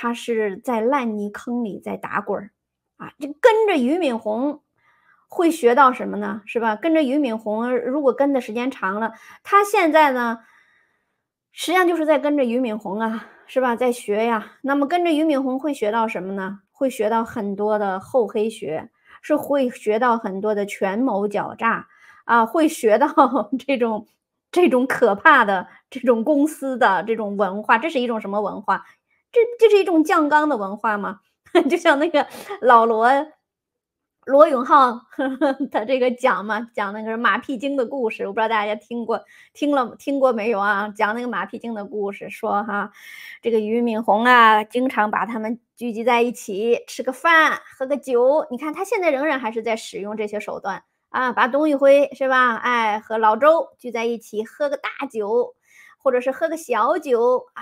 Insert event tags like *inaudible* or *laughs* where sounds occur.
他是在烂泥坑里在打滚儿，啊，就跟着俞敏洪会学到什么呢？是吧？跟着俞敏洪，如果跟的时间长了，他现在呢，实际上就是在跟着俞敏洪啊，是吧？在学呀。那么跟着俞敏洪会学到什么呢？会学到很多的厚黑学，是会学到很多的权谋狡诈啊，会学到 *laughs* 这种这种可怕的这种公司的这种文化，这是一种什么文化？这这是一种酱缸的文化嘛？*laughs* 就像那个老罗，罗永浩，*laughs* 他这个讲嘛，讲那个马屁精的故事，我不知道大家听过听了听过没有啊？讲那个马屁精的故事，说哈，这个俞敏洪啊，经常把他们聚集在一起吃个饭、喝个酒。你看他现在仍然还是在使用这些手段啊，把董宇辉是吧？哎，和老周聚在一起喝个大酒，或者是喝个小酒啊。